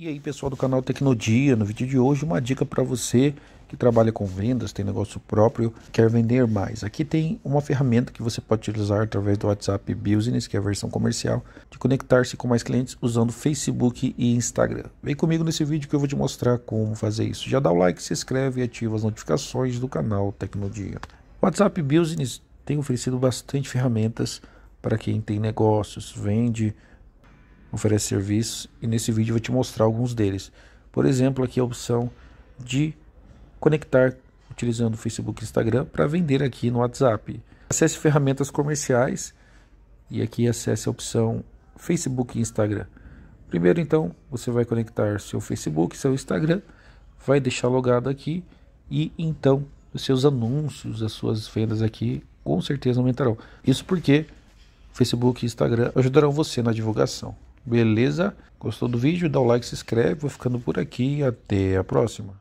E aí, pessoal do canal Tecnodia, no vídeo de hoje uma dica para você que trabalha com vendas, tem negócio próprio, quer vender mais. Aqui tem uma ferramenta que você pode utilizar através do WhatsApp Business, que é a versão comercial, de conectar-se com mais clientes usando Facebook e Instagram. Vem comigo nesse vídeo que eu vou te mostrar como fazer isso. Já dá o like, se inscreve e ativa as notificações do canal Tecnodia. O WhatsApp Business tem oferecido bastante ferramentas para quem tem negócios, vende oferece serviços e nesse vídeo eu vou te mostrar alguns deles. Por exemplo, aqui a opção de conectar utilizando o Facebook e Instagram para vender aqui no WhatsApp. Acesse ferramentas comerciais e aqui acesse a opção Facebook e Instagram. Primeiro então, você vai conectar seu Facebook, seu Instagram, vai deixar logado aqui e então os seus anúncios, as suas vendas aqui com certeza aumentarão. Isso porque Facebook e Instagram ajudarão você na divulgação. Beleza? Gostou do vídeo? Dá o like, se inscreve. Vou ficando por aqui. Até a próxima.